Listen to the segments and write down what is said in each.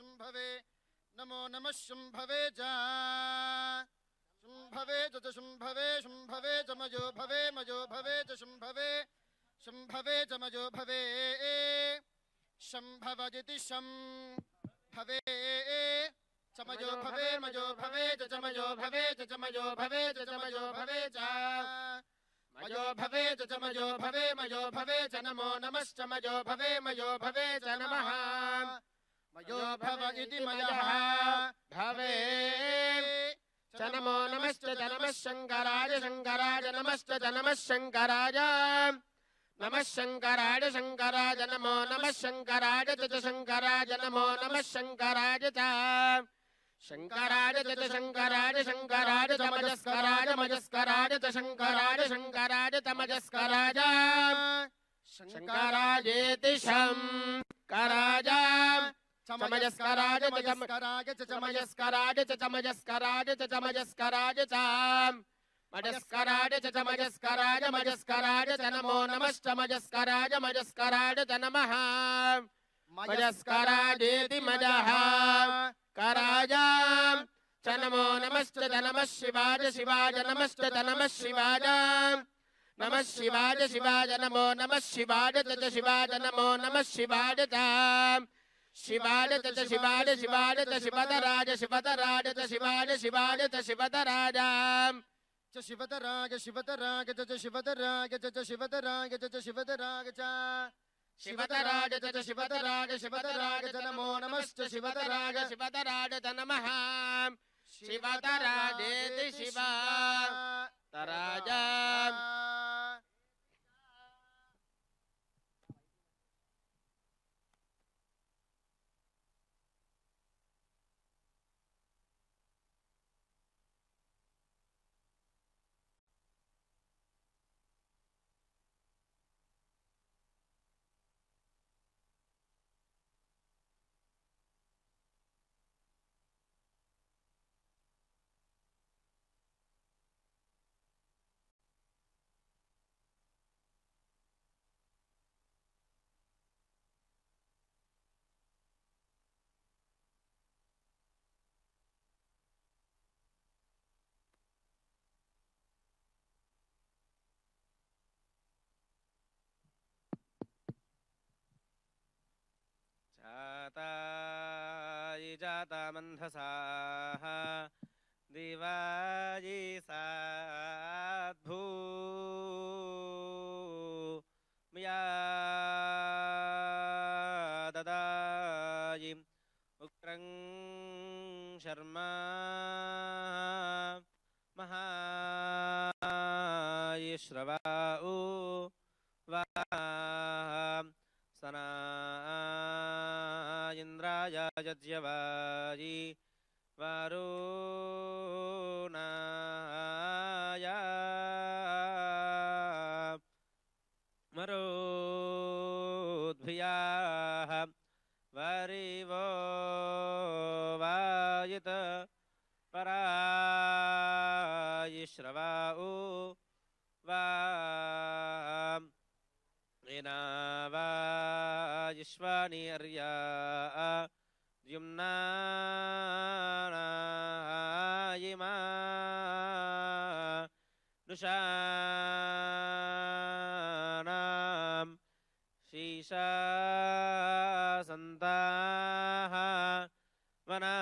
वे नमो नमः शुम्भवे शुं भवे जुम्भवे शुम् भवे मजो भवे च भवेज शुम्भवे शुम्भवे जो भवे शंभवदिति भवे एमजो भवे मजो भवे च जयो भवे च जयो भवे च जयो भवे च मजो भवे च ज भवे मजो भवे च नमो भवे मजो भवे च नमः भवे श नमो नमश्च नमः शङ्कराय शङ्कराय नमश्च च नमश्च शङ्कराय नमः शङ्कराय शङ्कराय नमो नमः शङ्कराय चतुशङ्कराय नमो नमः शङ्कराय च शङ्कराय च शङ्कराय शङ्कराय न मजस्कराय मजस्कराय च शङ्कराय शङ्कराय तमजस्कराजा शङ्करायति शंकराजा चमयस्कराज चमयस्कराज चमयस्कराज मजस्कराज मजस्कराज च नमो नमश्चमयस्कराज मजस्कराज च च नमो नमश्च च शिवाज शिवाज नमस्त नम शिवाज नम शिवाज शिवाज नमो नम शिवाज शिवाज नमो नम शिवाज शिवाडत शिवाड शिवाडत शिवतराज शिवतराडत शिवाड शिवाडत शिवतराज च शिवतराग शिवतराग च शिवतराग च राग च शिवतराग च शिवतराग च शिवतराग राग च नमो नमश्च शिवतराग शिवतराग च नमः राजे शिवा राजा जातामन्धसाः दिवायिसाद्भू मया ददायि उक्रमा महायिश्रवा ऊ वा सना या यज्यी वरूनाय मरोद्भ्याह वरिवो वायित् पराश्रवा वा विना अर्या युम्ना इमा शीशा शीशासन्ताः वना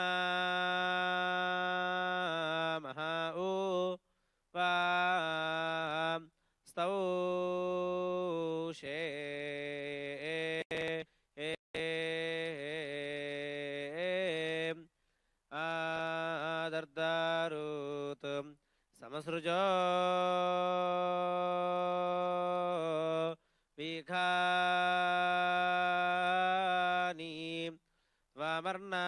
तमसृज विघानिं त्वामर्ना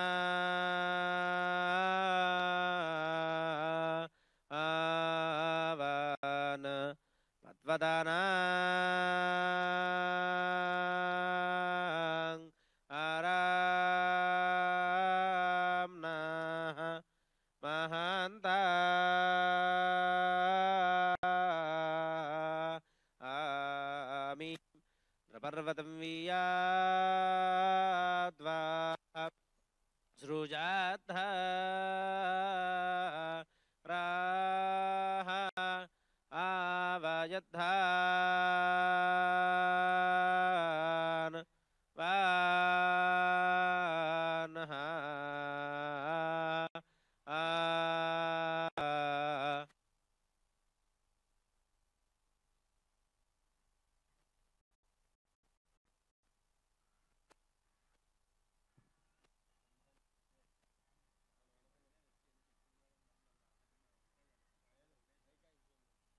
आवन् मद्वदाना पर्वदंवीया द्वा सृजाद्ध प्रायद्ध